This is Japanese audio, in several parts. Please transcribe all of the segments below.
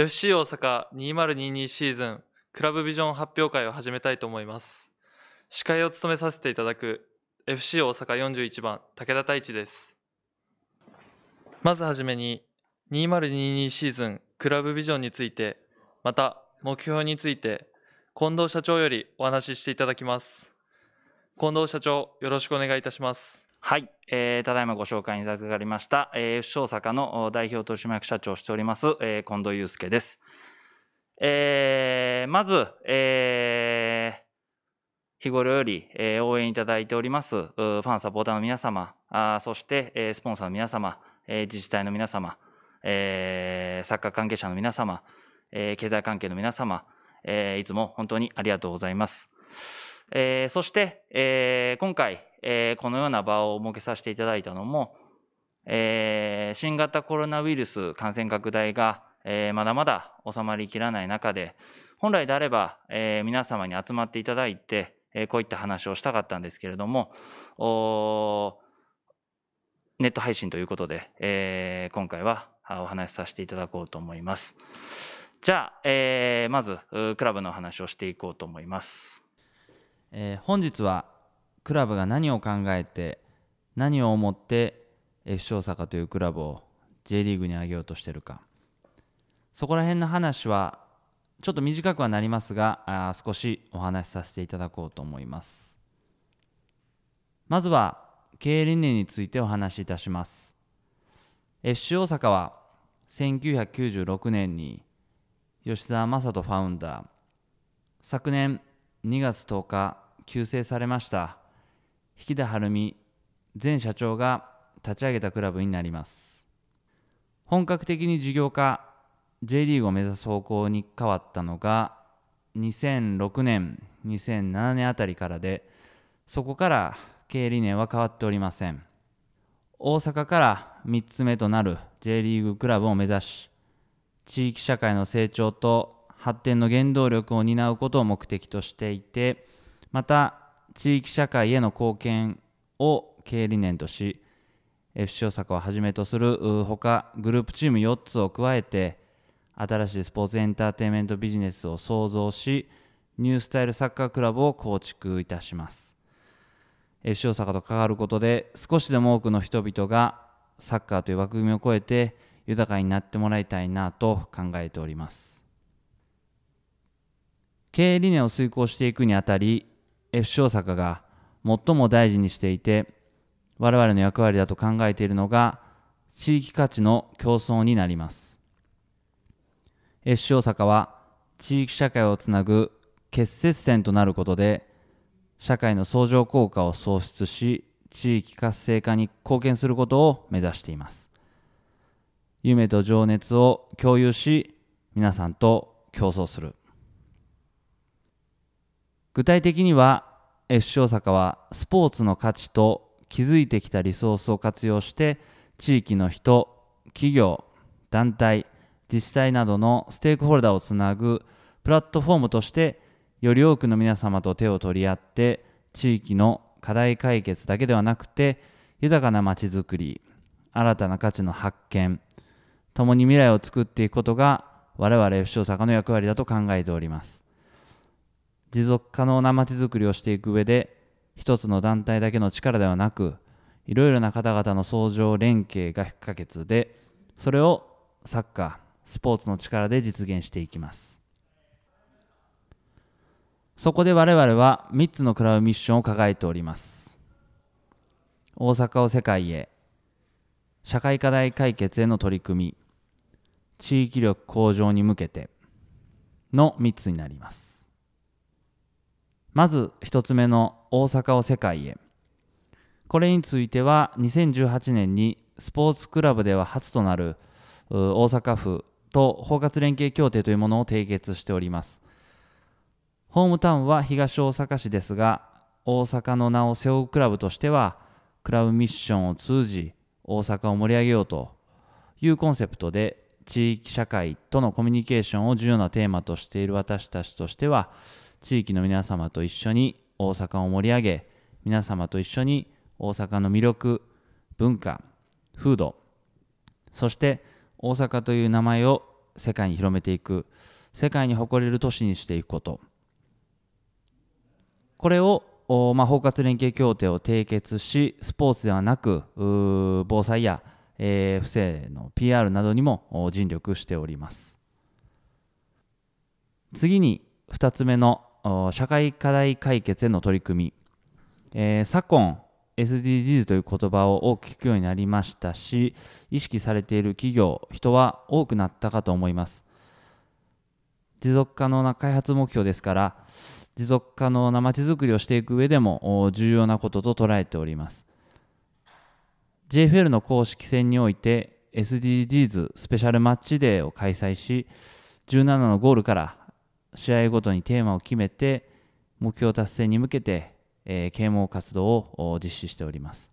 FC 大阪2022シーズンクラブビジョン発表会を始めたいと思います司会を務めさせていただく FC 大阪41番武田太一ですまずはじめに2022シーズンクラブビジョンについてまた目標について近藤社長よりお話ししていただきます近藤社長よろしくお願いいたしますはい、えー、ただいまご紹介いただかりました、えー、FC 大阪の代表取締役社長をしております、えー、近藤祐介です。えー、まず、えー、日頃より、えー、応援いただいておりますファン、サポーターの皆様、あそして、えー、スポンサーの皆様、えー、自治体の皆様、えー、サッカー関係者の皆様、えー、経済関係の皆様、えー、いつも本当にありがとうございます。えー、そして、えー、今回、えー、このような場を設けさせていただいたのも、えー、新型コロナウイルス感染拡大が、えー、まだまだ収まりきらない中で、本来であれば、えー、皆様に集まっていただいて、えー、こういった話をしたかったんですけれども、おネット配信ということで、えー、今回はお話しさせていただこうと思います。じゃあ、えー、まず、クラブの話をしていこうと思います。えー、本日はクラブが何を考えて何を思って FC 大阪というクラブを J リーグに上げようとしてるかそこら辺の話はちょっと短くはなりますがあ少しお話しさせていただこうと思いますまずは経営理念についてお話しいたします FC 大阪は1996年に吉澤正人ファウンダー昨年2月10日急逝されました引田晴美前社長が立ち上げたクラブになります本格的に事業化 J リーグを目指す方向に変わったのが2006年2007年あたりからでそこから経営理念は変わっておりません大阪から3つ目となる J リーグクラブを目指し地域社会の成長と発展の原動力を担うことを目的としていてまた地域社会への貢献を経営理念とし FC 大阪をはじめとするほかグループチーム4つを加えて新しいスポーツエンターテインメントビジネスを創造しニュースタイルサッカークラブを構築いたします FC 大阪と関わることで少しでも多くの人々がサッカーという枠組みを超えて豊かになってもらいたいなと考えております経営理念を遂行していくにあたり F 小坂が最も大事にしていて我々の役割だと考えているのが地域価値の競争になります F 大阪は地域社会をつなぐ結節点となることで社会の相乗効果を創出し地域活性化に貢献することを目指しています夢と情熱を共有し皆さんと競争する具体的には FC 大阪はスポーツの価値と築いてきたリソースを活用して地域の人企業団体自治体などのステークホルダーをつなぐプラットフォームとしてより多くの皆様と手を取り合って地域の課題解決だけではなくて豊かなまちづくり新たな価値の発見共に未来を作っていくことが我々 FC 大阪の役割だと考えております持続可能なまちづくりをしていく上で一つの団体だけの力ではなくいろいろな方々の相乗連携が不可欠でそれをサッカースポーツの力で実現していきますそこで我々は3つのクラウミッションを抱えております大阪を世界へ社会課題解決への取り組み地域力向上に向けての3つになりますまず一つ目の大阪を世界へこれについては2018年にスポーツクラブでは初となる大阪府と包括連携協定というものを締結しておりますホームタウンは東大阪市ですが大阪の名を背負うクラブとしてはクラブミッションを通じ大阪を盛り上げようというコンセプトで地域社会とのコミュニケーションを重要なテーマとしている私たちとしては地域の皆様と一緒に大阪を盛り上げ皆様と一緒に大阪の魅力文化風土そして大阪という名前を世界に広めていく世界に誇れる都市にしていくことこれを、まあ、包括連携協定を締結しスポーツではなく防災や、えー、不正の PR などにも尽力しております次に2つ目の社会課題解決への取り組み、えー、昨今 SDGs という言葉を多く聞くようになりましたし意識されている企業人は多くなったかと思います持続可能な開発目標ですから持続可能なまちづくりをしていく上でも重要なことと捉えております JFL の公式戦において SDGs スペシャルマッチデーを開催し17のゴールから試合ごとにテーマを決めて目標達成に向けて、えー、啓蒙活動を実施しております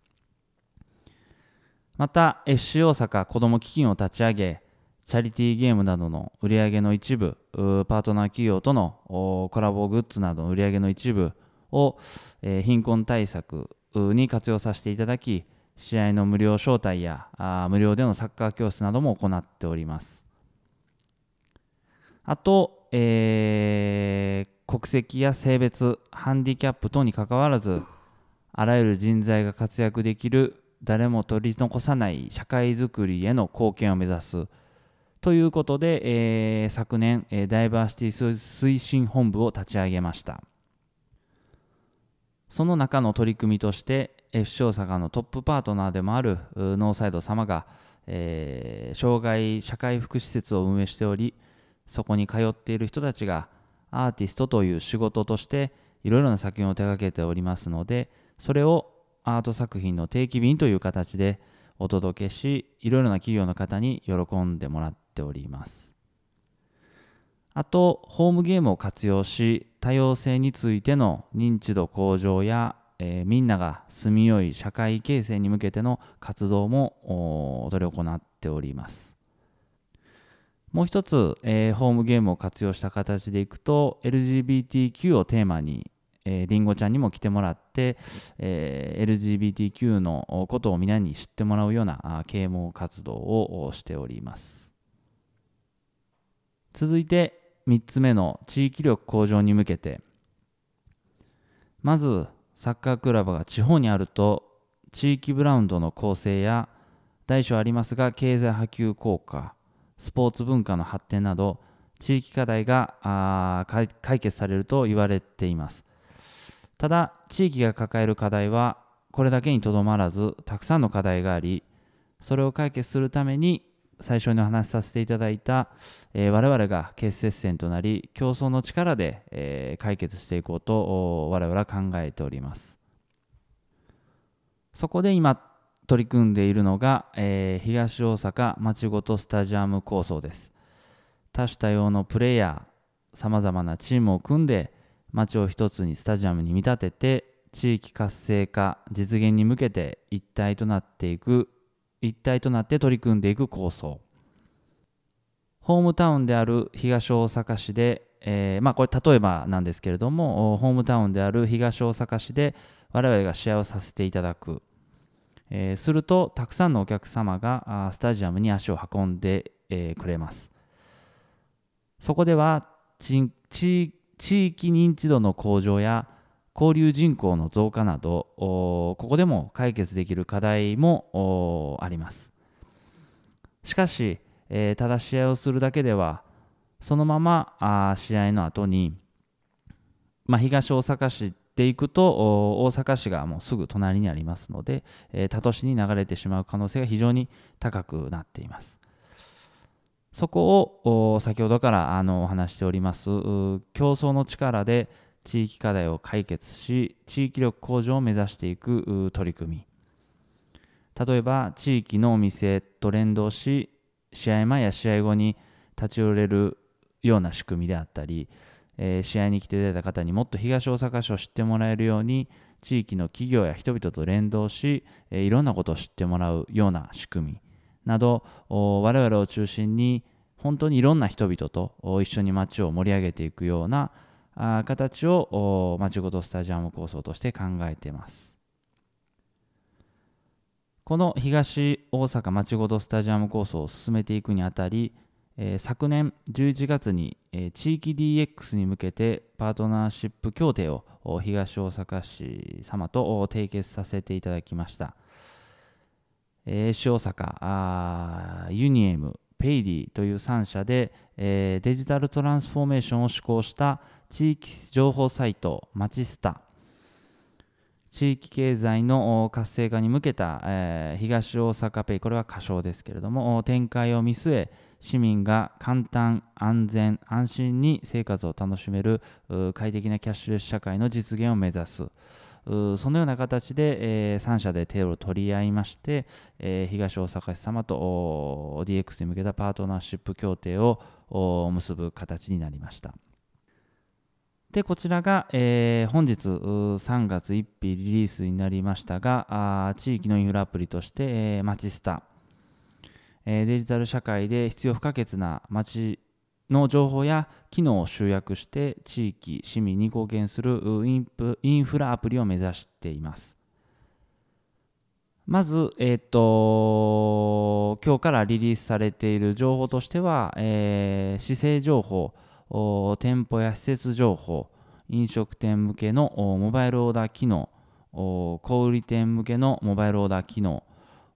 また FC 大阪子ども基金を立ち上げチャリティーゲームなどの売り上げの一部パートナー企業とのコラボグッズなどの売り上げの一部を、えー、貧困対策に活用させていただき試合の無料招待や無料でのサッカー教室なども行っておりますあとえー、国籍や性別ハンディキャップ等にかかわらずあらゆる人材が活躍できる誰も取り残さない社会づくりへの貢献を目指すということで、えー、昨年、えダイバーシティ推進本部を立ち上げましたその中の取り組みとして FC 大阪のトップパートナーでもあるノーサイド様が、えー、障害社会福祉施設を運営しておりそこに通っている人たちがアーティストという仕事としていろいろな作品を手掛けておりますのでそれをアート作品の定期便という形でお届けしいろいろな企業の方に喜んでもらっておりますあとホームゲームを活用し多様性についての認知度向上や、えー、みんなが住みよい社会形成に向けての活動も執り行っておりますもう一つ、えー、ホームゲームを活用した形でいくと LGBTQ をテーマにえんごちゃんにも来てもらって、えー、LGBTQ のことを皆に知ってもらうような啓蒙活動をしております続いて3つ目の地域力向上に向けてまずサッカークラブが地方にあると地域ブランドの構成や大小ありますが経済波及効果スポーツ文化の発展など地域課題が解決されると言われていますただ地域が抱える課題はこれだけにとどまらずたくさんの課題がありそれを解決するために最初にお話しさせていただいた、えー、我々が結節戦となり競争の力で、えー、解決していこうと我々は考えておりますそこで今取り組んでいるのが、えー、東大阪まちごとスタジアム構想です多種多様のプレーヤーさまざまなチームを組んで町を一つにスタジアムに見立てて地域活性化実現に向けて一体となっていく一体となって取り組んでいく構想ホームタウンである東大阪市で、えー、まあこれ例えばなんですけれどもホームタウンである東大阪市で我々が試合をさせていただくえー、するとたくさんのお客様がスタジアムに足を運んで、えー、くれますそこでは地域認知度の向上や交流人口の増加などここでも解決できる課題もありますしかし、えー、ただ試合をするだけではそのままあ試合の後に、まあ、東大阪市ていくと大阪市がもうすぐ隣にありますので、えー、多都市に流れてしまう可能性が非常に高くなっています。そこを先ほどからあのお話しております競争の力で地域課題を解決し地域力向上を目指していく取り組み例えば地域のお店と連動し試合前や試合後に立ち寄れるような仕組みであったりえー、試合に来ていただいた方にもっと東大阪市を知ってもらえるように地域の企業や人々と連動し、えー、いろんなことを知ってもらうような仕組みなど我々を中心に本当にいろんな人々と一緒に街を盛り上げていくような形をまちごとスタジアム構想として考えています。この東大阪まちごとスタジアム構想を進めていくにあたりえー、昨年11月に、えー、地域 DX に向けてパートナーシップ協定を東大阪市様と締結させていただきました。えー、主大阪ユニエム、ペイディという3社で、えー、デジタルトランスフォーメーションを施行した地域情報サイトマチスタ地域経済の活性化に向けた、えー、東大阪ペイこれは仮称ですけれども展開を見据え市民が簡単、安全、安心に生活を楽しめる快適なキャッシュレス社会の実現を目指す。そのような形で、えー、3社で手を取り合いまして、えー、東大阪市様と DX に向けたパートナーシップ協定を結ぶ形になりました。でこちらが、えー、本日3月1日リリースになりましたが地域のインフラアプリとして、えー、マチスタえデジタル社会で必要不可欠な街の情報や機能を集約して地域市民に貢献するインフラアプリを目指していますまず、えっ、ー、と、今日からリリースされている情報としては、えー、市政情報、店舗や施設情報、飲食店向けのモバイルオーダー機能、小売店向けのモバイルオーダー機能、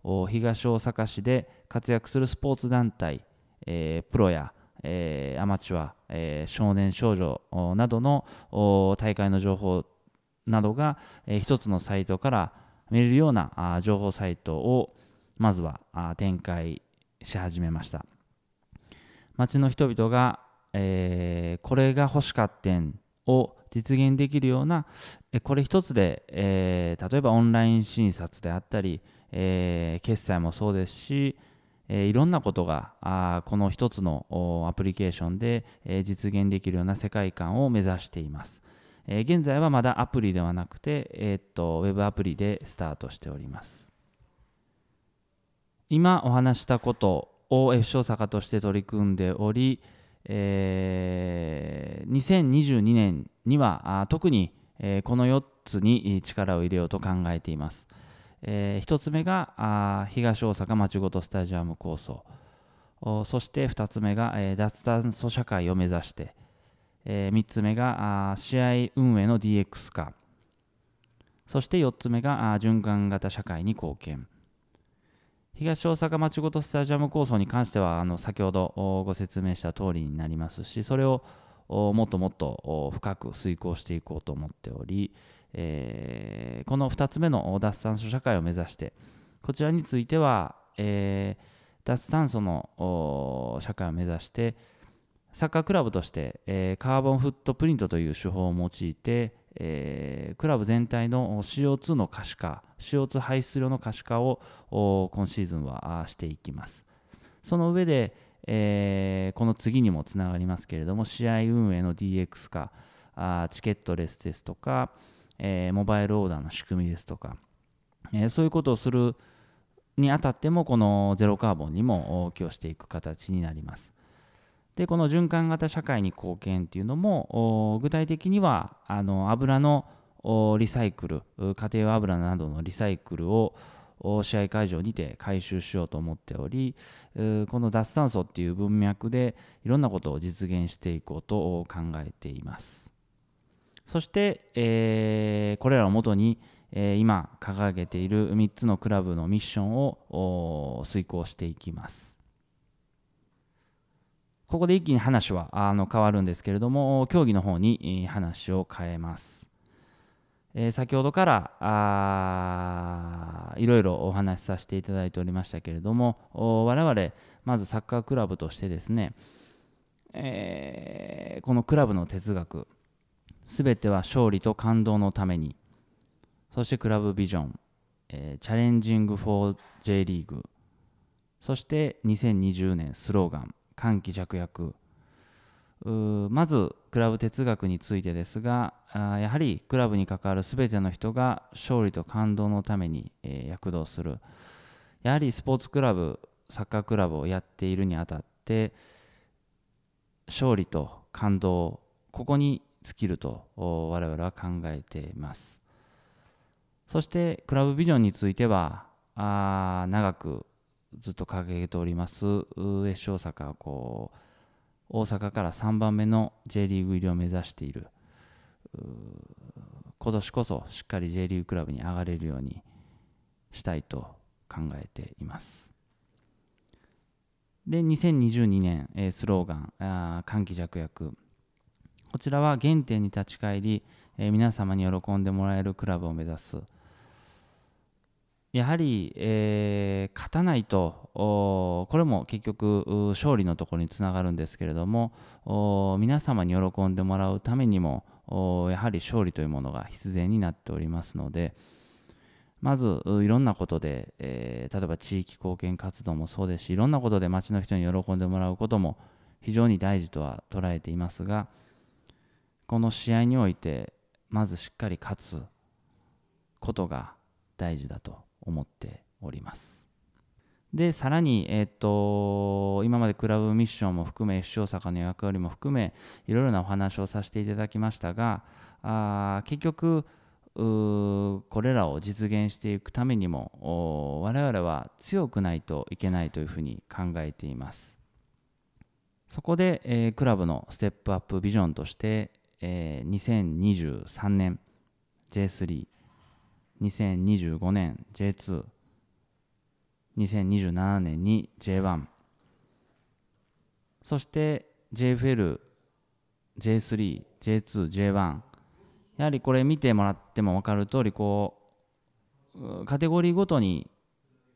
東大阪市で活躍するスポーツ団体、えー、プロや、えー、アマチュア、えー、少年少女などの大会の情報などが、えー、一つのサイトから見れるようなあ情報サイトをまずはあ展開し始めました町の人々が、えー、これが欲しかったんを実現できるようなこれ一つで、えー、例えばオンライン診察であったりえー、決済もそうですし、えー、いろんなことがあこの一つのアプリケーションで、えー、実現できるような世界観を目指しています。え現在はまだアプリではなくて、えっとウェブアプリでスタートしております。今お話したことを F 小坂として取り組んでおり、えー、2022年には特に、えこの4つに力を入れようと考えています。えー、1つ目が東大阪まちごとスタジアム構想そして2つ目が、えー、脱炭素社会を目指して、えー、3つ目が試合運営の DX 化そして4つ目が循環型社会に貢献東大阪まちごとスタジアム構想に関してはあの先ほどご説明した通りになりますしそれをもっともっと深く遂行していこうと思っており、えー、この2つ目の脱炭素社会を目指してこちらについては、えー、脱炭素の社会を目指してサッカークラブとして、えー、カーボンフットプリントという手法を用いて、えー、クラブ全体の CO2 の可視化 CO2 排出量の可視化を今シーズンはしていきますその上で、えー、この次にもつながりますけれども試合運営の DX 化あチケットレスですとかえー、モバイルオーダーの仕組みですとか、えー、そういうことをするにあたってもこのゼロカーボンにも寄与していく形になります。でこの循環型社会に貢献っていうのも具体的にはあの油のリサイクル家庭油などのリサイクルを試合会場にて回収しようと思っておりこの脱炭素っていう文脈でいろんなことを実現していこうと考えています。そして、えー、これらをもとに、えー、今掲げている3つのクラブのミッションを遂行していきます。ここで一気に話はあの変わるんですけれども、競技の方に話を変えます。えー、先ほどからいろいろお話しさせていただいておりましたけれども、我々、まずサッカークラブとしてですね、えー、このクラブの哲学、すべては勝利と感動のために。そしてクラブビジョン、えー、チャレンジング・フォー・ J リーグ。そして2020年スローガン、歓喜弱役まずクラブ哲学についてですがやはりクラブに関わる全ての人が勝利と感動のために、えー、躍動するやはりスポーツクラブサッカークラブをやっているにあたって勝利と感動ここに尽きると我々は考えていますそしてクラブビジョンについてはあ長くずっと掲げております越生坂こう大阪から3番目の J リーグ入りを目指している今年こそしっかり J リーグクラブに上がれるようにしたいと考えていますで2022年、えー、スローガン「歓喜弱薬」こちらは原点に立ち返り、え皆様に喜んでもらえるクラブを目指すやはり、えー、勝たないとこれも結局勝利のところにつながるんですけれども皆様に喜んでもらうためにもやはり勝利というものが必然になっておりますのでまずいろんなことで、えー、例えば地域貢献活動もそうですしいろんなことで町の人に喜んでもらうことも非常に大事とは捉えていますがこの試合においてまずしっかり勝つことが大事だと思っております。でさらに、えーと、今までクラブミッションも含め FC 大阪の役割も含めいろいろなお話をさせていただきましたがあ結局これらを実現していくためにも我々は強くないといけないというふうに考えていますそこで、えー、クラブのステップアップビジョンとしてえー、2023年 J3、2025年 J2、2027年に J1、そして JFL、J3、J2、J1、やはりこれ見てもらっても分かる通りこうカテゴリーごとに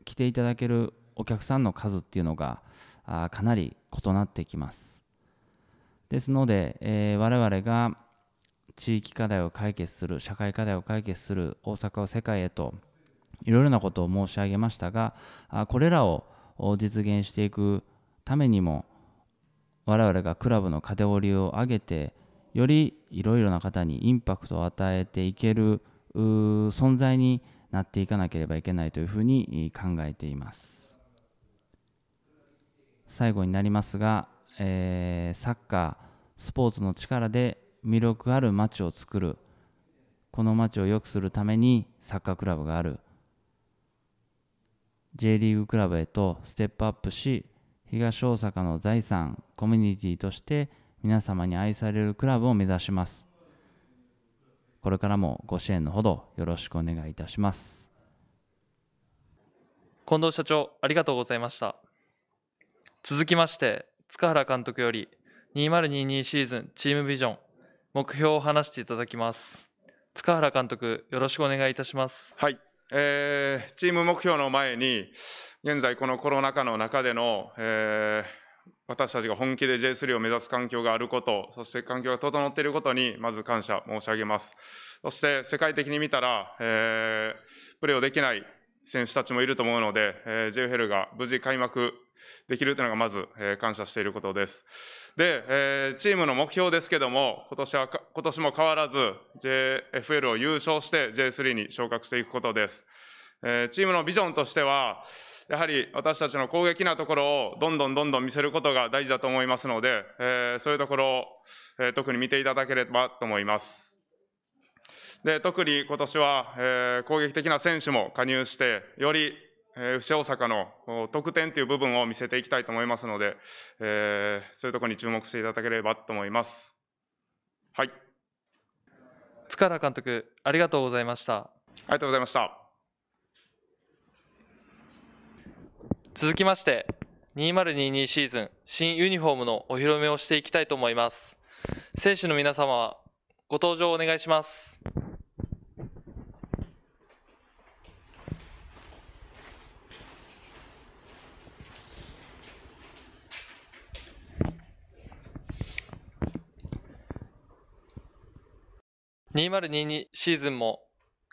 来ていただけるお客さんの数っていうのがかなり異なってきます。ですので、えー、我々が地域課題を解決する社会課題を解決する大阪を世界へといろいろなことを申し上げましたがこれらを実現していくためにも我々がクラブのカテゴリーを上げてよりいろいろな方にインパクトを与えていける存在になっていかなければいけないというふうに考えています最後になりますが、えー、サッカースポーツの力で魅力ある街を作るこの街を良くするためにサッカークラブがある J リーグクラブへとステップアップし東大阪の財産コミュニティとして皆様に愛されるクラブを目指しますこれからもご支援のほどよろしくお願いいたします近藤社長ありがとうございました続きまして塚原監督より2022シーズンチームビジョン目標を話していただきます塚原監督よろしくお願いいたしますはい、えー、チーム目標の前に現在このコロナ禍の中での、えー、私たちが本気で J3 を目指す環境があることそして環境が整っていることにまず感謝申し上げますそして世界的に見たら、えー、プレーをできない選手たちもいると思うので、えー、JFL が無事開幕できるというのがまず、えー、感謝していることです。で、えー、チームの目標ですけども、今年は今年も変わらず JFL を優勝して J3 に昇格していくことです。えー、チームのビジョンとしては、やはり私たちの攻撃なところをどんどんどんどん見せることが大事だと思いますので、えー、そういうところを、えー、特に見ていただければと思います。で特に今年は、えー、攻撃的な選手も加入して、よりえー、牛大阪の特典という部分を見せていきたいと思いますので、えー、そういうところに注目していただければと思います。はい。塚原監督、ありがとうございました。ありがとうございました。続きまして、2022シーズン新ユニフォームのお披露目をしていきたいと思います。選手の皆様ご登場お願いします。2022シーズンも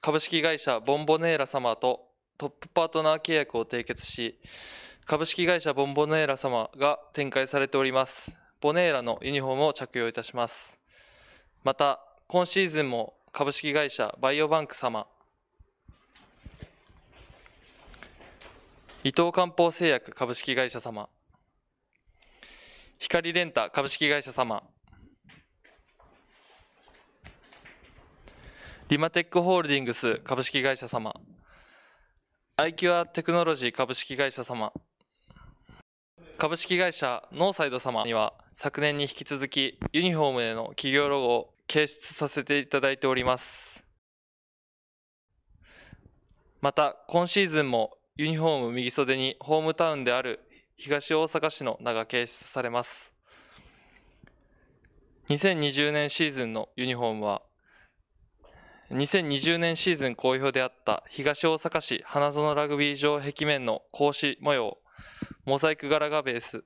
株式会社ボンボネーラ様とトップパートナー契約を締結し、株式会社ボンボネーラ様が展開されております。ボネーラのユニフォームを着用いたします。また、今シーズンも株式会社バイオバンク様、伊藤漢方製薬株式会社様、光レンタ株式会社様、リマテックホールディングス株式会社様 i q アテクノロジー株式会社様株式会社ノーサイド様には昨年に引き続きユニフォームへの企業ロゴを掲出させていただいておりますまた今シーズンもユニフォーム右袖にホームタウンである東大阪市の名が掲出されます2020年シーズンのユニフォームは2020年シーズン好評であった東大阪市花園ラグビー場壁面の格子模様、モザイク柄がベース。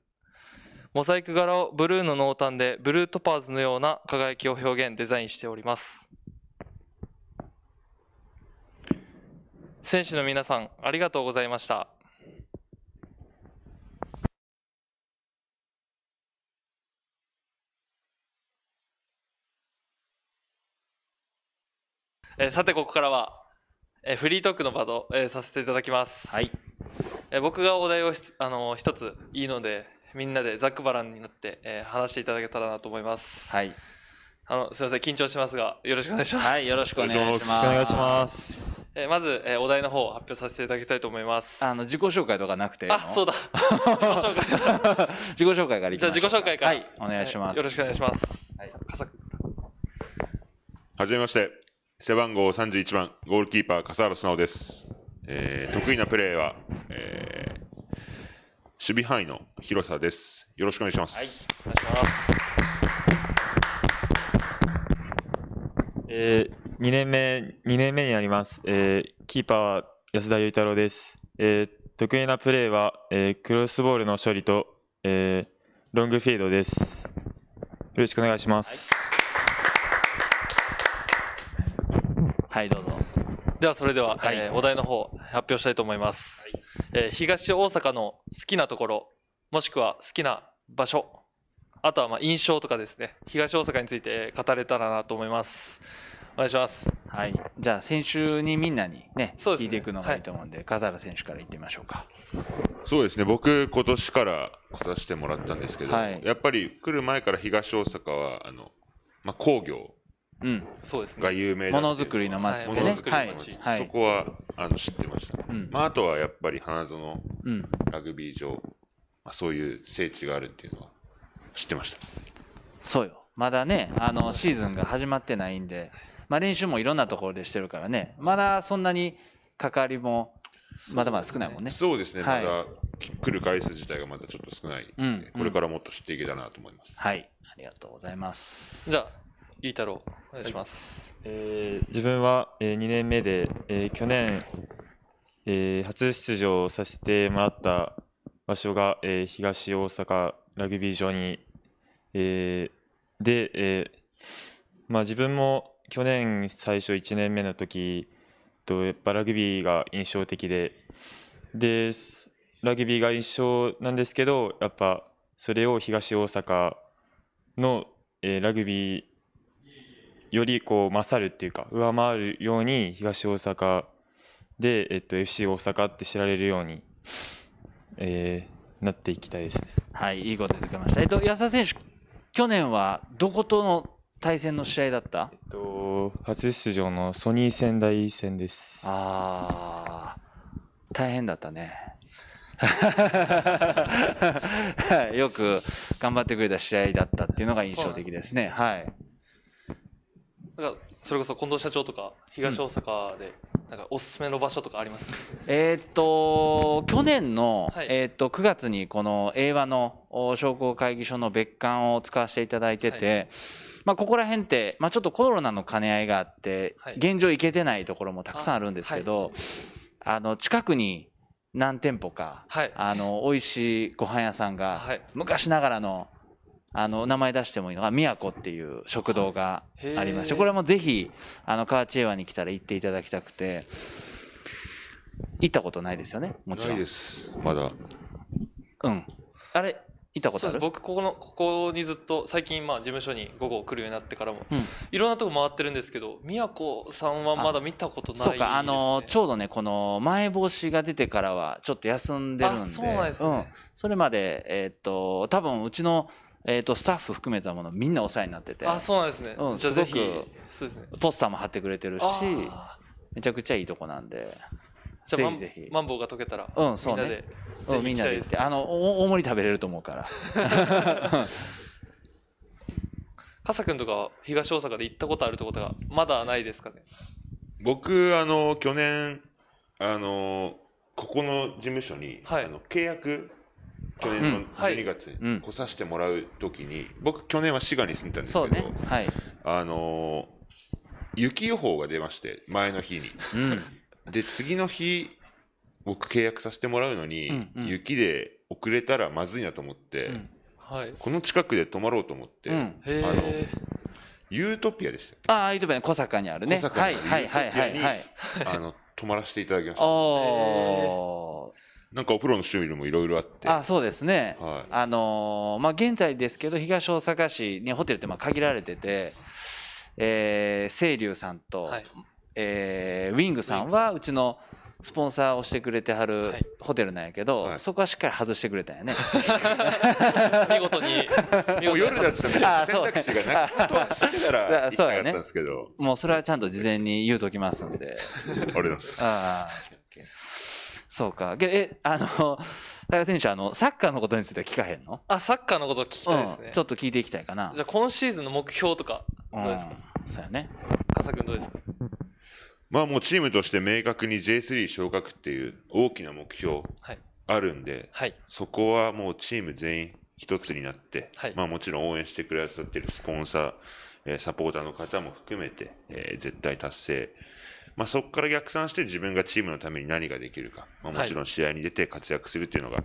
モザイク柄をブルーの濃淡でブルートパーズのような輝きを表現、デザインしております。選手の皆さん、ありがとうございました。えー、さてここからは、えー、フリートークの場と、えー、させていただきます、はいえー、僕がお題をあの一ついいのでみんなでざっくばらんになって、えー、話していただけたらなと思いますはいあのすみません緊張しますがよろしくお願いしますはいよろしくお願いしますお願いしますえー、まず、えー、お題の方発表させていただきたいと思いますあの自己紹介とかなくてあそうだ 自己紹介自己紹介からじゃ自己紹介からはいお願いします、えー、よろしくお願いします、はい、はじめまして背番号31番、ゴールキーパー、笠原直です。えー、得意なプレーは、えー、守備範囲の広さです。よろしくお願いします。はい、お願いします。えー、2年目、2年目になります。えー、キーパーは安田雄太郎です。えー、得意なプレーは、えー、クロスボールの処理と、えー、ロングフィードです。よろしくお願いします。はいはいどうぞではそれでは、はい、えー、お題の方発表したいと思います、はい、えー、東大阪の好きなところもしくは好きな場所あとはまあ印象とかですね東大阪について語れたらなと思いますお願いしますはいじゃあ先週にみんなにねそうですね聞いていくのがいいと思うんで、はい、笠原選手から言ってみましょうかそうですね僕今年から来させてもらったんですけど、はい、やっぱり来る前から東大阪はあの、まあ、工業うん、そうですね。が有名ものづくりの街っね。ものづくりの街、はい。そこはあの知ってました、ね、うん、まああとはやっぱり花園ラグビー場、まあ、そういう聖地があるっていうのは知ってました。そうよ。まだね、あのシーズンが始まってないんで、まあ練習もいろんなところでしてるからね、まだそんなに関わりもまだまだ少ないもんね。そうですね、はい、まだ来る回数自体がまだちょっと少ない、うん、これからもっと知っていけたらなと思います。はい、ありがとうございます。じゃあゆい太郎、お願いします。はい、えー、自分は、えー、2年目で、えー、去年、えー、初出場させてもらった場所が、えー、東大阪ラグビー場に、えー、で、えーまあ、自分も去年最初1年目の時とやっぱラグビーが印象的ででラグビーが印象なんですけどやっぱそれを東大阪の、えー、ラグビーよりこう勝るっていうか上回るように東大阪で、えっと、FC 大阪って知られるように、えー、なっていきたいですはい、いいこと言ってました。えっと、安田選手、去年はどことの対戦の試合だったえっと、初出場のソニー仙台戦です。ああ、大変だったね。よく頑張ってくれた試合だったっていうのが印象的ですね。すねはい。なんかそれこそ近藤社長とか東大阪で、なんかおすすめの場所とかありますか、えっ、と去年の、はい、えっ、と9月にこの英和の商工会議所の別館を使わせていただいてて、はい、まあ、ここら辺って、まあ、ちょっとコロナの兼ね合いがあって、はい、現状行けてないところもたくさんあるんですけどあ、の近くに何店舗か、はい、あの美味しいご飯屋さんが、昔ながらのあの、名前出してもいいのが、宮古っていう食堂がありまして、これもぜひ、あの、カーチェワに来たら行っていただきたくて、行ったことないですよね、もちろん。ないです、まだ。うん。あれ、行ったことある僕ここのここにずっと最近まあ事務所に午後来るようになってからも、うん、いろんなとこ回ってるんですけど宮子さんはまだ見たことない、ね、そうかあのちょうどねこの前帽子が出てからはちょっと休んでるんでそうなんですね、うん、それまでえー、っと多分うちのえーと、スタッフ含めたものみんなお世話になっててあそうなんですね、うん、すごくそうです、ね、ポスターも貼ってくれてるしめちゃくちゃいいとこなんでじゃあぜひぜひマンボウが溶けたら、うんそうね、みんなで行ってあの大盛り食べれると思うから 笠君とか東大阪で行ったことあるってことがまだないですかね僕あの去年あのここの事務所に、はい、あの契約去年の12月に来させてもらう時に、僕去年は滋賀に住んでたんですけど、ねはい、あの雪予報が出まして前の日に、うん、で次の日僕契約させてもらうのに、うんうん、雪で遅れたらまずいなと思って、うんはい、この近くで泊まろうと思って、うん、あのユートピアでしたああユートピア小坂にあるね小坂にあるユートピアに泊まらせていただきました、ね、なんかお風呂の趣味もいろいろあってあそうですね、はい、あのー、まあ、現在ですけど東大阪市にホテルってまあ限られてて清、えー、流さんと、はい、えー、ウィングさんはうちのスポンサーをしてくれてはるホテルなんやけど、はい、そこはしっかり外してくれたんやね。見事に。もう夜だったんで、選択肢がなくしてたら 行きたかったんですけど、ね。もうそれはちゃんと事前に言うときますんで。ありがとうございます。そうか。え、あの、高田選手、あの、サッカーのことについては聞かへんのあ、サッカーのこと聞きたいですね、うん。ちょっと聞いていきたいかな。じゃあ、今シーズンの目標とか、どうですか、うん、そうやね。笠君どうですかまあ、もうチームとして明確に J3 昇格っていう大きな目標あるんで、はい、そこはもうチーム全員一つになって、はい、まあ、もちろん応援してくださってるスポンサー、えー、サポーターの方も含めて、えー、絶対達成まあ、そこから逆算して自分がチームのために何ができるか、まあ、もちろん試合に出て活躍するっていうのが、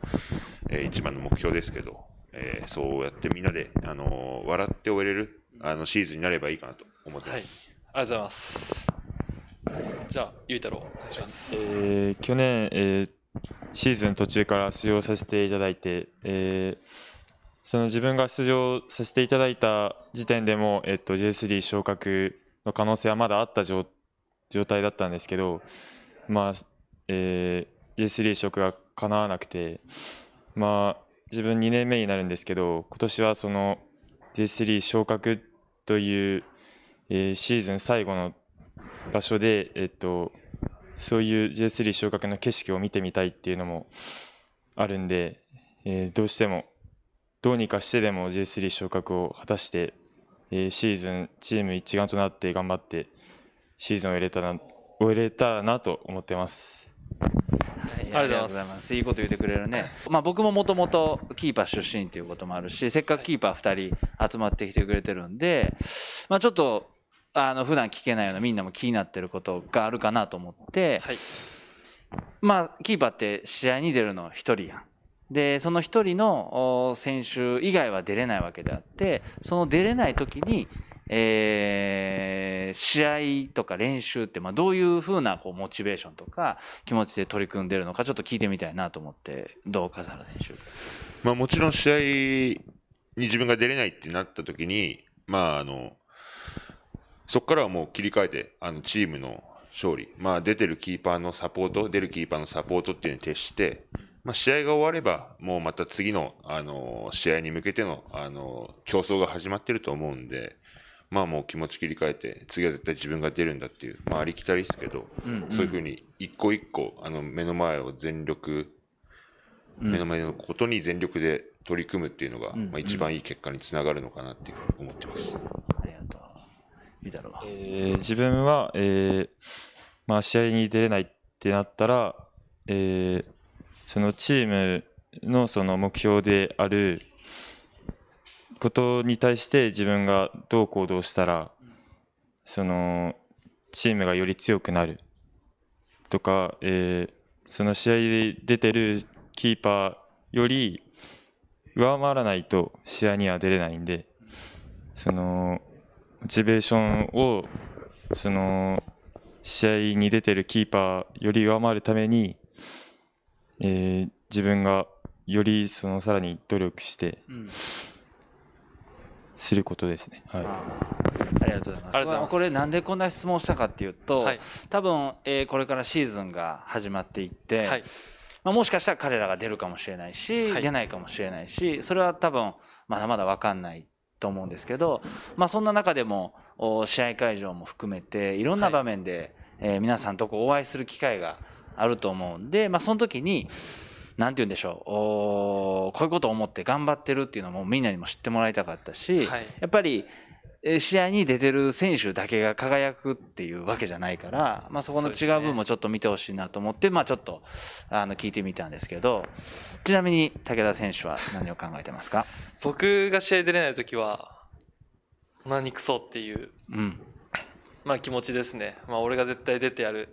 えー、一番の目標ですけど、えー、そうやってみんなで、あのー、笑って終えれるあのシーズンになればいいかなと思ってます。はい、ありがとうございます。じゃあ、ゆうたろう、お願いします。えー、去年、えー、シーズン途中から出場させていただいて、えーその自分が出場させていただいた時点でも、えっと、J3 昇格の可能性はまだあった状態状態だったんですけど、まあえー、e 3昇格がかなわなくて、まあ、自分2年目になるんですけど今年はその J3 昇格という、えー、シーズン最後の場所で、えっと、そういう J3 昇格の景色を見てみたいっていうのもあるんで、えー、どうしてもどうにかしてでも J3 昇格を果たして、えー、シーズンチーム一丸となって頑張ってシーズンを入れたら終えれたらなと思ってます。はい、ありがとうございます。いいこと言ってくれるね。まあ、僕ももともとキーパー出身ということもあるし、せっかくキーパー2人集まってきてくれてるんで、まあ、ちょっとあの普段聞けないようなみんなも気になってることがあるかなと思って、はい、まあ、キーパーって試合に出るの1人やん。でその1人の選手以外は出れないわけであってその出れない時にえー、試合とか練習って、まあ、どういうふうなこうモチベーションとか気持ちで取り組んでるのかちょっと聞いてみたいなと思ってどう笠選手、まあ、もちろん試合に自分が出れないってなった時に、まあ、あのそこからはもう切り替えてあのチームの勝利、まあ、出てるキーパーのサポート出るキーパーのサポートっていうのに徹して、まあ、試合が終わればもうまた次の、あの試合に向けての、あの競争が始まってると思うんで。まあもう気持ち切り替えて、次は絶対自分が出るんだっていう、まあありきたりですけど、うんうん、そういうふうに一個一個、あの、目の前を全力、目の前のことに全力で取り組むっていうのが、うんうん、まあ、一番いい結果につながるのかなっていう思ってます。ありがとう。いいだろう。えー、自分は、えー、まあ試合に出れないってなったら、えー、そのチームのその目標である、ことに対して自分がどう行動したらそのチームがより強くなるとか、えー、その試合で出てるキーパーより上回らないと試合には出れないんでそのモチベーションをその試合に出てるキーパーより上回るために、えー、自分がよりそのさらに努力して、うん、知ることですね。はいありがとうございます。これなんでこんな質問したかっていうと、はい、多分、えー、これからシーズンが始まっていって、はい、まあ、もしかしたら彼らが出るかもしれないし、はい、出ないかもしれないし、それは多分まだまだ分かんないと思うんですけど、まあ、そんな中でも試合会場も含めていろんな場面で、えー、皆さんとこうお会いする機会があると思うんで、まあ、その時に何て言うんでしょうおこういうことを思って頑張ってるっていうのもみんなにも知ってもらいたかったし、はい、やっぱり試合に出てる選手だけが輝くっていうわけじゃないから、まあ、そこの違う部分もちょっと見てほしいなと思って、ね、まあ、ちょっとあの聞いてみたんですけどちなみに武田選手は何を考えてますか僕が試合出れない時は何くそっていう、うんまあ、気持ちですね、まあ、俺が絶対出てやる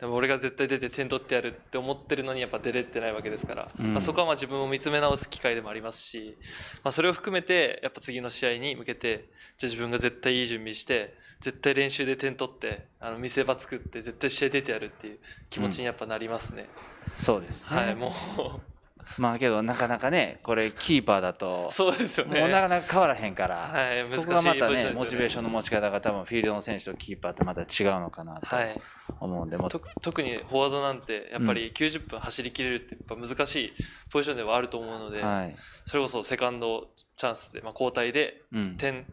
でも俺が絶対出て点取ってやるって思ってるのにやっぱ出れてないわけですから、うん、まあ、そこはまあ自分を見つめ直す機会でもありますし、まあ、それを含めてやっぱ次の試合に向けてじゃ自分が絶対いい準備して絶対練習で点取ってあの見せ場作って絶対試合出てやるっていう気持ちにやっぱなりますね。うん、そうです、ね、はいもうまあけどなかなかねこれキーパーだとそうですよねもうなかなか変わらへんから、はい、難しいここがまたね、モチベーションの持ち方が多分フィールドの選手とキーパーってまた違うのかなと思うんで、特にフォワードなんてやっぱり90分走りきれるってやっぱ難しいポジションではあると思うので、はい、それこそセカンドチャンスで、まあ、交代で点、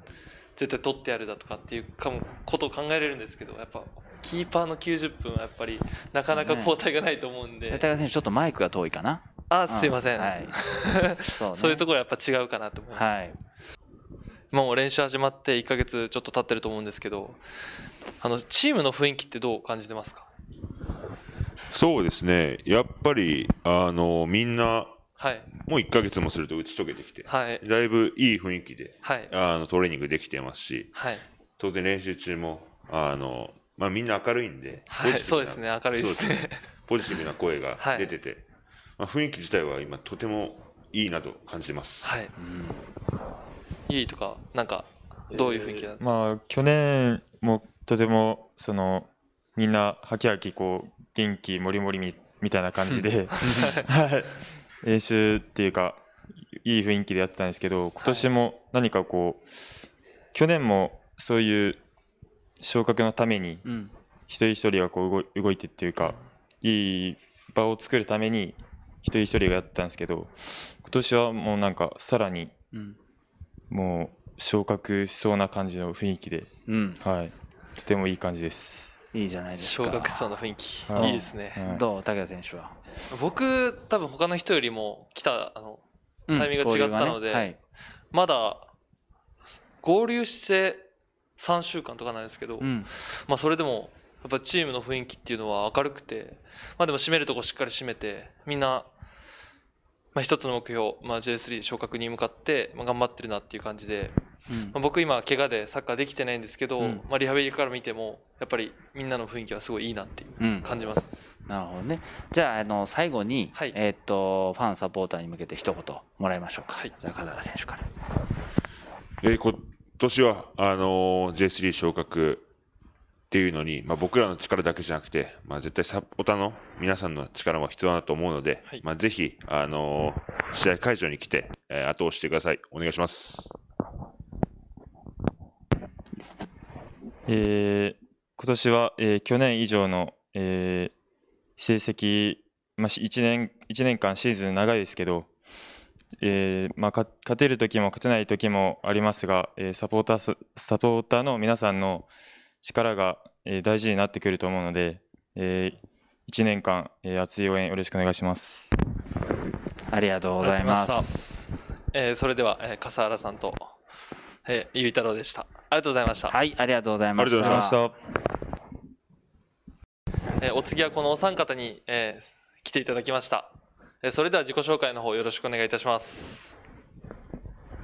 絶対取ってやるだとかっていうかもことを考えれるんですけどやっぱキーパーの90分はやっぱりなかなか交代がないと思うんで、ね、ちょっとマイクが遠いかなあすいません、はいそうね、そういうところやっぱ違うかなと思います、はい、もう練習始まって1か月ちょっと経ってると思うんですけどあのチームの雰囲気ってどう感じてますかそうですねやっぱりあのみんなはい、もう1か月もすると打ち解けてきて、はい、だいぶいい雰囲気で、はい、あのトレーニングできてますし、はい、当然練習中もあの、まあ、みんな明るいんで、はい、そうですね明るいですねポジティブな声が出てて、まあ、雰囲気自体は今とてもいいなと感じてます。はい。うん、いいとか、なんか、どういう雰囲気だ、えー、まあ、去年もとても、その、みんな、はきはき、こう、元気もりもりみみたいな感じで、はい。練習っていうか、いい雰囲気でやってたんですけど、今年も何かこう、はい、去年もそういう昇格のために、うん、一人一人がこう動いてっていうか、いい場を作るために一人一人がやったんですけど今年はもうなんかさらに、もう昇格しそうな感じの雰囲気で、うん、はい、とてもいい感じです。いいじゃないですか。昇格しそうな雰囲気、い、いですね。はい、どう武田選手は。僕多分他の人よりも来たあのタイミングが違ったので、うんねはい、まだ合流して3週間とかなんですけど、うん、まあそれでもやっぱチームの雰囲気っていうのは明るくて、まあでも締めるとこしっかり締めてみんなまあ、一つの目標、まあ、J3 昇格に向かって、まあ、頑張ってるなっていう感じで、うん、まあ、僕今怪我でサッカーできてないんですけど、うん、まあ、リハビリから見てもやっぱりみんなの雰囲気はすごいいいなっていう感じます、うん、なるほどねじゃああの最後に、はい、えー、っとファンサポーターに向けて一言もらいましょうか、はい、じゃあ片原選手から、えー、今年はあのー、J3 昇格っていうのに、まあ、僕らの力だけじゃなくて、まあ、絶対サポーターの皆さんの力も必要だと思うので、はい、まあ、ぜひ、あのー、試合会場に来て、えー、後押してください。お願いします。えー、今年は、えー、去年以上の、えー、成績、まあ、1, 年1年間シーズン長いですけど、えーまあ、勝てる時も勝てない時もありますが、えー、サポーターサポーターの皆さんの力が、大事になってくると思うので、え1年間、え熱い応援よろしくお願いします。ありがとうございます。まえー、それでは、えー、笠原さんと、えー、ゆい太郎でした。ありがとうございました。はい、ありがとうございました。ありがとうございました。えー、お次はこのお三方に、えー、来ていただきました。えー、それでは自己紹介の方よろしくお願いいたします。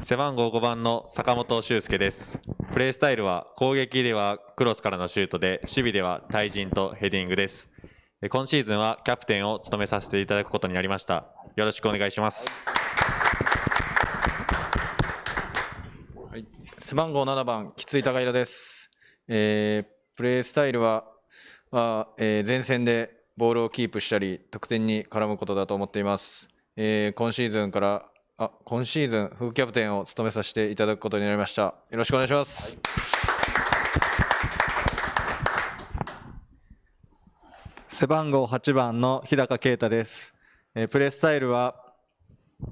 背番号5番の坂本修介です。プレースタイルは攻撃ではクロスからのシュートで、守備では対人とヘディングです。今シーズンはキャプテンを務めさせていただくことになりました。よろしくお願いします。はい、背番号7番、きつい高平です。えー、プレースタイルは、はえー、前線でボールをキープしたり、得点に絡むことだと思っています。えー、今シーズンからあ今シーズン副キャプテンを務めさせていただくことになりましたよろしくお願いします、はい、背番号八番の日高啓太です、えー、プレースタイルは、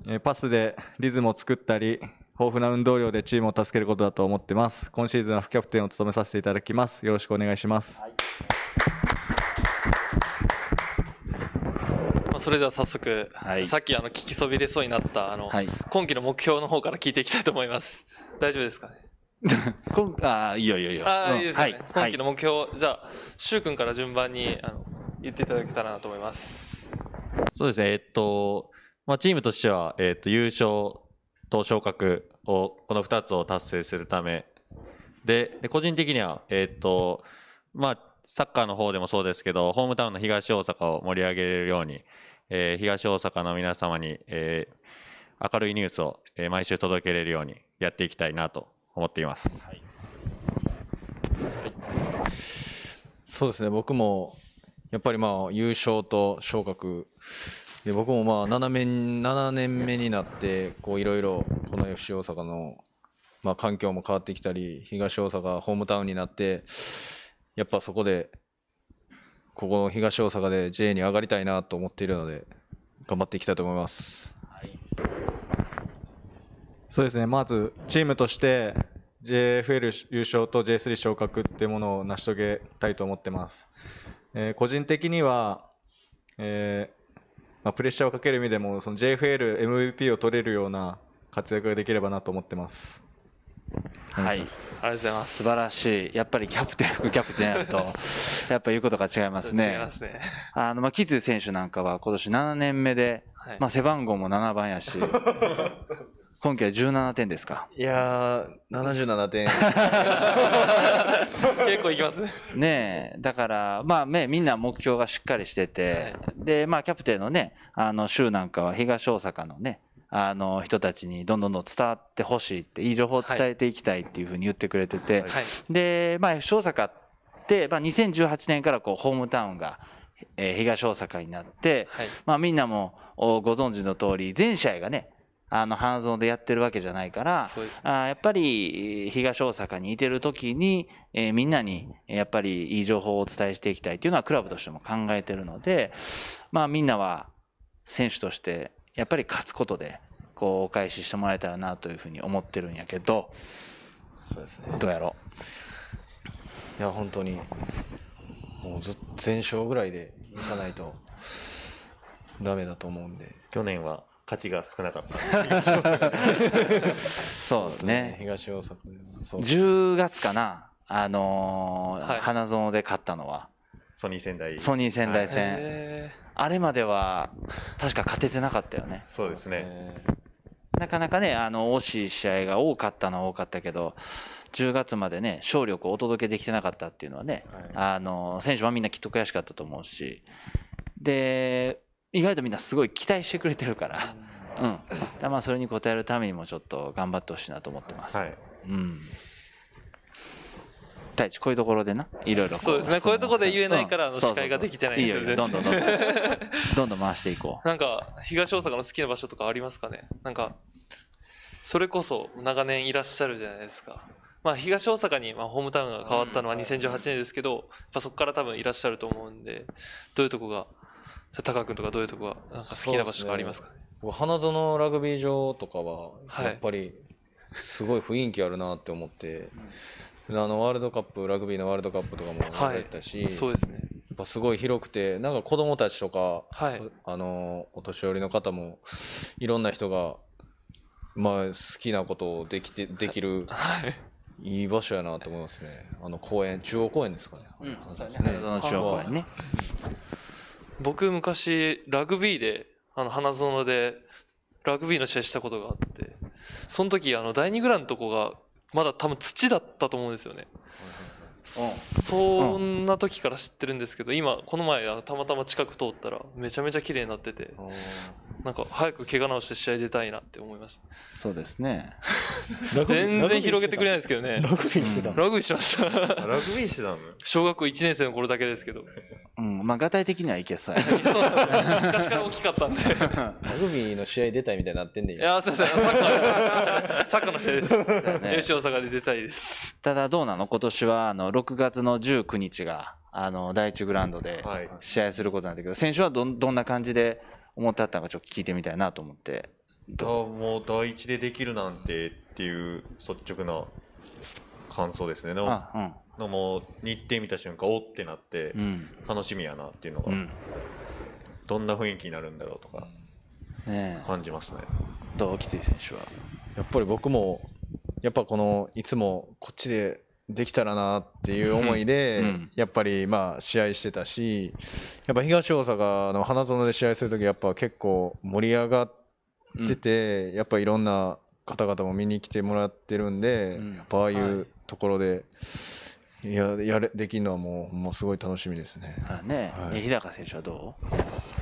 えー、パスでリズムを作ったり豊富な運動量でチームを助けることだと思ってます今シーズンは副キャプテンを務めさせていただきますよろしくお願いします、はいそれでは早速、はい、さっきあの聞きそびれそうになったあの、はい、今期の目標の方から聞いていきたいと思います。大丈夫ですかねあ あ、いいよいいよいいよ。ああ、いいですね、はい、今期の目標、じゃあ、しゅうくから順番にあの言っていただけたらなと思います。そうですね、えっと、まあ、チームとしては、えっと、優勝と昇格を、この2つを達成するためで、で個人的には、えっと、まあ、サッカーの方でもそうですけど、ホームタウンの東大阪を盛り上げるように、えー、東大阪の皆様に、えー、明るいニュースを、えー、毎週届けれるようにやっていきたいなと思っています。はい、はい、そうですね僕もやっぱりまあ優勝と昇格で僕もまあ 7, 年7年目になってこう、いろいろこの FC 大阪のまあ環境も変わってきたり東大阪ホームタウンになってやっぱそこでここの東大阪で J に上がりたいなと思っているので、頑張っていきたいと思います。はい、そうですね、まずチームとして JFL 優勝と J3 昇格っていうものを成し遂げたいと思ってます。えー、個人的には、えー、まあ、プレッシャーをかける意味でもその JFL MVP を取れるような活躍ができればなと思ってます。はい、ありがとうございます。素晴らしい。やっぱりキャプテン、副キャプテンやると、やっぱ言うことが違いますね。違いますね。あの、まあ、キッズ選手なんかは今年7年目で、はい、まあ、背番号も7番やし、今季は17点ですかいやー、77点。結構いきますね。ねだから、まあね、みんな目標がしっかりしてて、はい、で、まあ、キャプテンのね、あの、州なんかは東大阪のね、あの人たちにどんどんどん伝わってほしいっていい情報を伝えていきたいっていうふうに言ってくれてて、はい、で、まあ、小坂って、まあ、2018年からこうホームタウンが、えー、東大阪になって、はい、まあ、みんなもご存知の通り全試合がねあの半蔵でやってるわけじゃないから、ね、あやっぱり東大阪にいてる時に、えー、みんなにやっぱりいい情報をお伝えしていきたいっていうのはクラブとしても考えてるので、まあ、みんなは選手としてやっぱり勝つことで、こう、お返ししてもらえたらなというふうに思ってるんやけど、そうですね。どうやろう。いや、本当に、もうず全勝ぐらいでいかないと、ダメだと思うんで。去年は価値が少なかった。そうですね。東大阪で、ね。10月かな、あのーはい、花園で勝ったのは。ソニー仙台。ソニー仙台戦。あれまでは、確か勝ててなかったよね。そうですね。なかなかね、あの、惜しい試合が多かったのは多かったけど、10月までね、勝力をお届けできてなかったっていうのはね、はい、あの、選手はみんなきっと悔しかったと思うし、で、意外とみんなすごい期待してくれてるから、うん。まあ、それに応えるためにもちょっと頑張ってほしいなと思ってます。はい、うん。こういうところでないろいろそうですねこういうところで言えないからあの司会ができてないんですよどんどんどんどん どんどん回していこうなんか東大阪の好きな場所とかありますかねなんかそれこそ長年いらっしゃるじゃないですかまあ、東大阪にまあホームタウンが変わったのは2018年ですけど、まあ、そこから多分いらっしゃると思うんでどういうとこが高君とかどういうとこがなんか好きな場所がありますか、ねすね、花園ラグビー場とかはやっぱりすごい雰囲気あるなって思って、あのワールドカップラグビーのワールドカップとかも入ったし、はい、そうですねやっぱすごい広くてなんか子供たちとか、はい、あのお年寄りの方もいろんな人が、まあ、好きなことをできてできる、はいいい場所やなと思いますね。あの公園、中央公園ですかね。うん、ね花園中央公園ね。僕昔ラグビーで、あの花園でラグビーの試合したことがあって、その時あの第二グランとこがまだ多分土だったと思うんですよね。そんな時から知ってるんですけど今この前たまたま近く通ったらめちゃめちゃ綺麗になっててなんか早く怪我治して試合出たいなって思いましたそうですね全然広げてくれないですけどねラグビーしてたラグビーしましたラグビーしてたの小学校1年生の頃だけですけどうんまあが体的にはいけそう そう昔から大きかったんでラグビーの試合出たいみたいになってんねいやすいませんサッカーですサッカーの試合です、ね、吉大阪で出たいですただどうなの今年はあの6月の19日が、あの、第一グラウンドで試合することなんだけど、選手はど、どんな感じで思ってあったのかちょっと聞いてみたいなと思って。だもう第一でできるなんてっていう率直な感想ですね。でも、うん、も日程見た瞬間、おってなって、楽しみやなっていうのが、うん、どんな雰囲気になるんだろうとか、感じますね。ねどう、きつい選手は。やっぱり僕も、やっぱこの、いつもこっちでできたらなっていう思いで、やっぱりまあ試合してたしやっぱ東大阪の花園で試合する時やっぱ結構盛り上がってて、やっぱいろんな方々も見に来てもらってるんで、やっぱああいうところで。いややれできるのはもうもうすごい楽しみですね。あね、はい、日高選手はどう？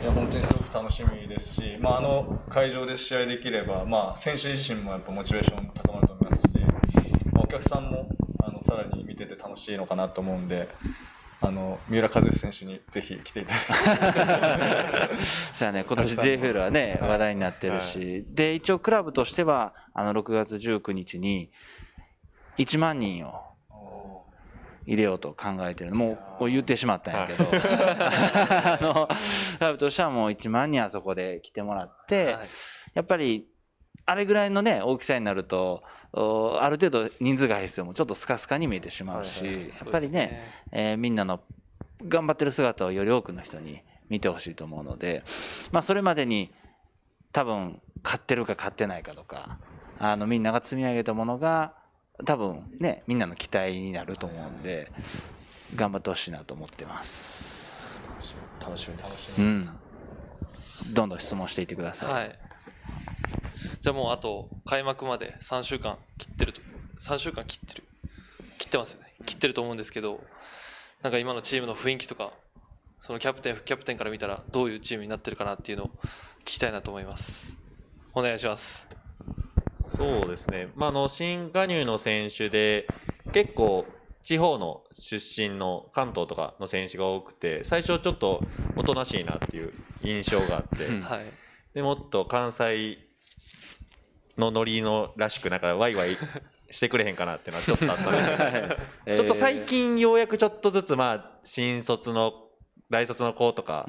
いや本当にすごく楽しみですし、まああの会場で試合できれば、まあ選手自身もやっぱモチベーション高まると思いますし、お客さんもさらに見てて楽しいのかなと思うんで。あの三浦知良選手にぜひ来ていただきたい ね今年 JFL はね、話題になってるし、はい、で一応クラブとしてはあの6月19日に1万人を入れようと考えてるもう言ってしまったんやけど、はい、あのクラブとしてはもう1万人あそこで来てもらって、やっぱりあれぐらいのね、大きさになると、ある程度人数が入ってもちょっとスカスカに見えてしまうし、はいはいやっぱりね、えー、みんなの頑張ってる姿をより多くの人に見てほしいと思うので、まあ、それまでに多分、買ってるか買ってないかとか、あのみんなが積み上げたものが、多分ね、みんなの期待になると思うんで、頑張ってほしいなと思ってます。楽しみです。うん。どんどん質問していってください。はいじゃあもうあと開幕まで3週間切ってると3週間切ってる切ってますよね切ってると思うんですけどなんか今のチームの雰囲気とかそのキャプテン副キャプテンから見たらどういうチームになってるかなっていうのを聞きたいなと思いますお願いしますそうですね、まあ、の新加入の選手で結構地方の出身の関東とかの選手が多くて最初ちょっとおとなしいなっていう印象があって、はい、でもっと関西のノリのらしくなんかワイワイしてくれへんかなっていうのはちょっとあったね ちょっと最近ようやくちょっとずつまあ新卒の大卒の子とか、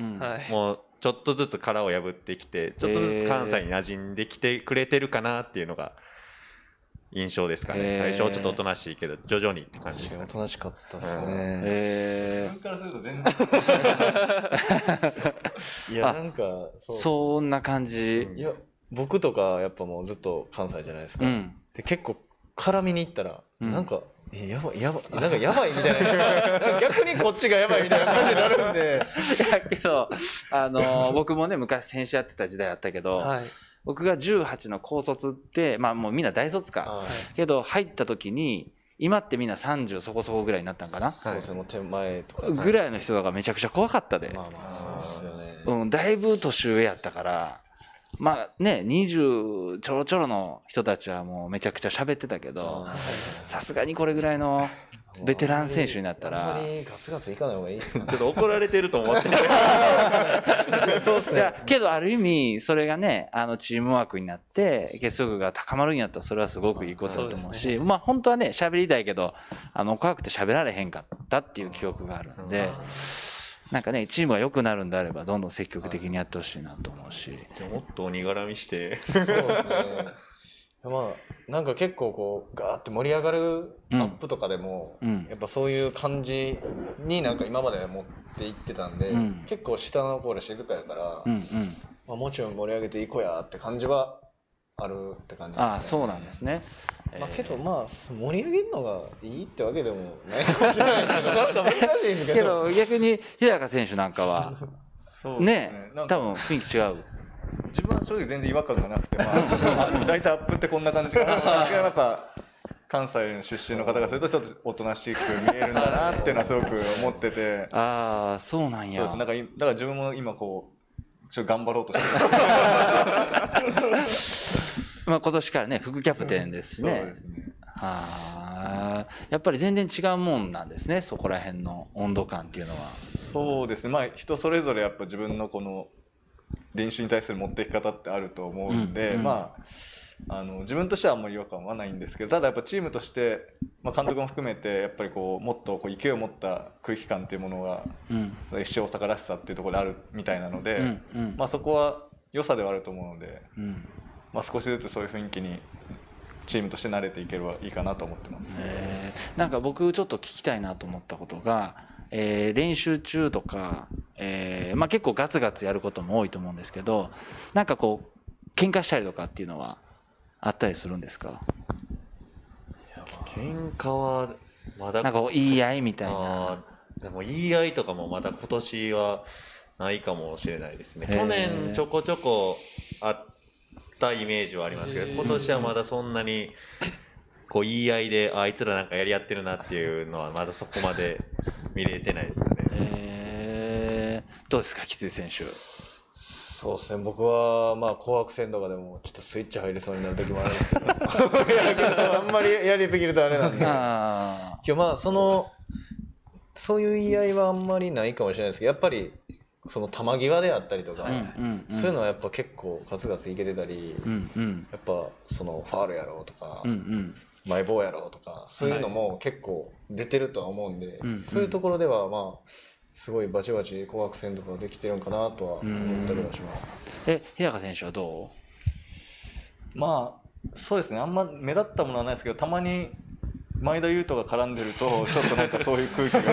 もうちょっとずつ殻を破ってきてちょっとずつ関西に馴染んできてくれてるかなっていうのが印象ですかね、最初はちょっとおとなしいけど徐々にって感じですねおとなしかったですね、うん、えー、からすると全然 いやなんかそんな感じいや僕とかやっぱもうずっと関西じゃないですか、うん、で結構絡みに行ったら、うん、なんかやばいやばいなんかやばいみたいな 逆にこっちがやばいみたいな感じになるんでだけどあの僕もね昔選手やってた時代あったけど、はい、僕が18の高卒ってまあもうみんな大卒か、はい、けど入った時に今ってみんな30そこそこぐらいになったんかな、そうですね手前とかぐらいの人かめちゃくちゃ怖かったで、まあまあそうですよね、うん、だいぶ年上やったからまあね、20ちょろちょろの人たちはもうめちゃくちゃ喋ってたけど、さすがにこれぐらいのベテラン選手になったら。ガツガツいかない方がいい ちょっと怒られてると思って。そうっすね。けどある意味、それがね、あのチームワークになって、結束が高まるんやったら、それはすごくいいことだと思うし、まあ、まあ、本当はね、喋りたいけど、あの、怖くて喋られへんかったっていう記憶があるんで、なんかね、チームが良くなるんであれば、どんどん積極的にやってほしいなと思うし。じゃあもっと鬼絡みして。そうですね。まあ、なんか結構こうガーって盛り上がるアップとかでも、うん、やっぱそういう感じになんか今まで持っていってたんで、うん、結構下の方で静かやから、うんうん、まあ、もちろん盛り上げていこうやって感じはあるって感じですね。あそうなんですねまあ、けどまあ盛り上げるのがいいってわけでもないかもしれないけど逆に日高選手なんかはそうねね多分雰囲気違う自分は正直全然違和感がなくて、まあ、大体アップってこんな感じかな関西出身の方がするとちょっとおとなしく見えるんだなっていうのはすごく思っててああそうなんやそうですだから自分も今こうちょっと頑張ろうとしてる まあ今年からね、副キャプテンですしね。そうですね。はあ、やっぱり全然違うもんなんですね、そこら辺の温度感っていうのは。そうですね、まあ人それぞれやっぱ自分のこの練習に対する持っていき方ってあると思うんで、うんうん、まあ、あの自分としてはあんまり違和感はないんですけどただやっぱチームとして、まあ、監督も含めてやっぱりこうもっとこう勢いを持った空気感っていうものが、うん、一生大阪らしさっていうところであるみたいなので、うんうん、まあ、そこは良さではあると思うので、うん、まあ、少しずつそういう雰囲気にチームとして慣れていければいいかなと思ってます。なんか僕ちょっと聞きたいなと思ったことが、えー、練習中とか、えー、まあ、結構ガツガツやることも多いと思うんですけどなんかこう喧嘩したりとかっていうのはあったりするんですか喧嘩はまだなんか言い合いみたいなでも言い合いとかもまだ今年はないかもしれないですね去年ちょこちょこあっったイメージはありますけど今年はまだそんなにこう言い合いであいつらなんかやり合ってるなっていうのはまだそこまで見れてないですかね。えー、どうですかきつい選手そうですね僕はまあ紅白戦とかでもちょっとスイッチ入れそうになる時もあるんですけど あんまりやりすぎるとあれなんで今日まあそのそういう言い合いはあんまりないかもしれないですけどやっぱりその玉際であったりとか、はいうんうん、そういうのはやっぱ結構ガツガツいけてたり、うんうん、やっぱそのファールやろうとか、うんうん、マイボーやろうとかそういうのも結構出てるとは思うんで、はい、そういうところではまあすごいバチバチ紅白戦とかできてるんかなとは思ったりはします。え日高選手はどうまあそうですねあんま目立ったものはないですけどたまに前田優斗が絡んでると ちょっとなんかそういう空気が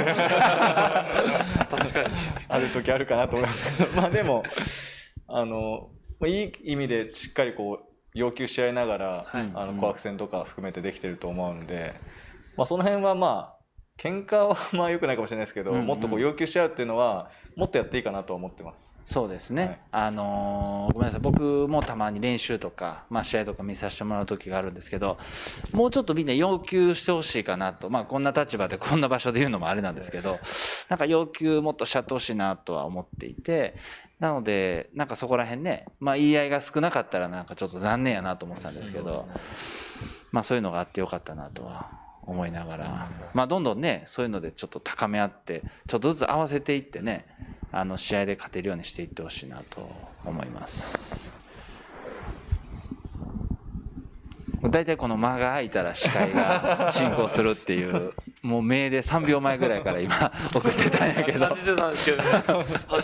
確かにある時あるかなと思いますけど まあでもあの、まあ、いい意味でしっかりこう要求し合いながら、はい、あの紅白戦とか含めてできてると思うんで、まあ、その辺はまあ喧嘩はまあよくないかもしれないですけど、うんうん、もっとこう要求し合うっていうのはもっとやっていいかなと思ってますそうですね、はい、あのー、ごめんなさい僕もたまに練習とか、まあ、試合とか見させてもらう時があるんですけどもうちょっとみんな要求してほしいかなと、まあ、こんな立場でこんな場所で言うのもあれなんですけど、はい、なんか要求もっとしゃってほしいなとは思っていてなのでなんかそこら辺ね、まあ、言い合いが少なかったらなんかちょっと残念やなと思ってたんですけど、ね、まあ、そういうのがあってよかったなとは思いながら、まあ、どんどんねそういうのでちょっと高め合ってちょっとずつ合わせていってねあの試合で勝てるようにしていってほしいなと思います大体この間が空いたら視界が進行するっていう もう目で3秒前ぐらいから今 送ってたんやけど感じてたんですけど、ね、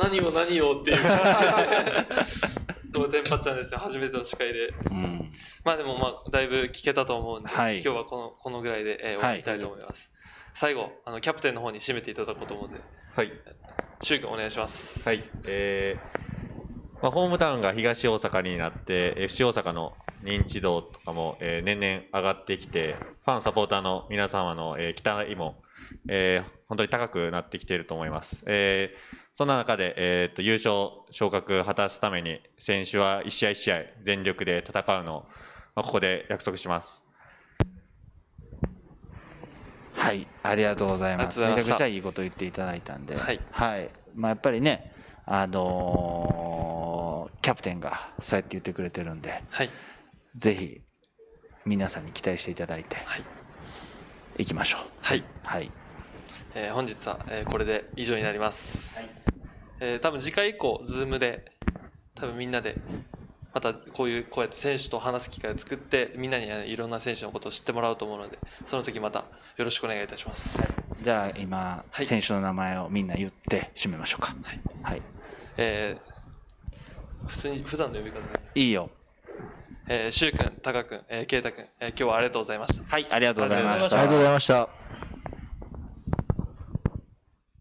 何を何をっていう 当テンパっちゃうんですよ初めての司会で、うん、まあでもまあだいぶ聞けたと思うんで、はい、今日はこのこのぐらいで、えー、終わりたいと思います、はい、最後あのキャプテンの方に締めていただこうと思うんではい柊君お願いしますはいえー、まあ、ホームタウンが東大阪になって FC 大阪の認知度とかも、えー、年々上がってきてファンサポーターの皆様の、えー、期待も、えー、本当に高くなってきていると思います、えーそんな中で、えー、と優勝昇格果たすために選手は1試合1試合全力で戦うのを、まあ、ここで約束します。はい、ありがとうございます。めちゃくちゃいいこと言っていただいたんで、はい、はい、まあ、やっぱりね、あのー、キャプテンがそうやって言ってくれてるんで、はい、ぜひ皆さんに期待していただいて、はい、いきましょう。はい、はいえー、本日は、えー、これで以上になります、はい、えー、多分次回以降ズームで多分みんなでまたこういうこうやって選手と話す機会を作ってみんなにいろんな選手のことを知ってもらうと思うのでその時またよろしくお願いいたします、はい、じゃあ今、はい、選手の名前をみんな言って締めましょうかはい、はい、えー、普通に普段の呼び方ですいいよえー、しゅうくん、たかくん、えー、けいたくん、えー、今日はありがとうございました。はい、ありがとうございました。ありがとうございました。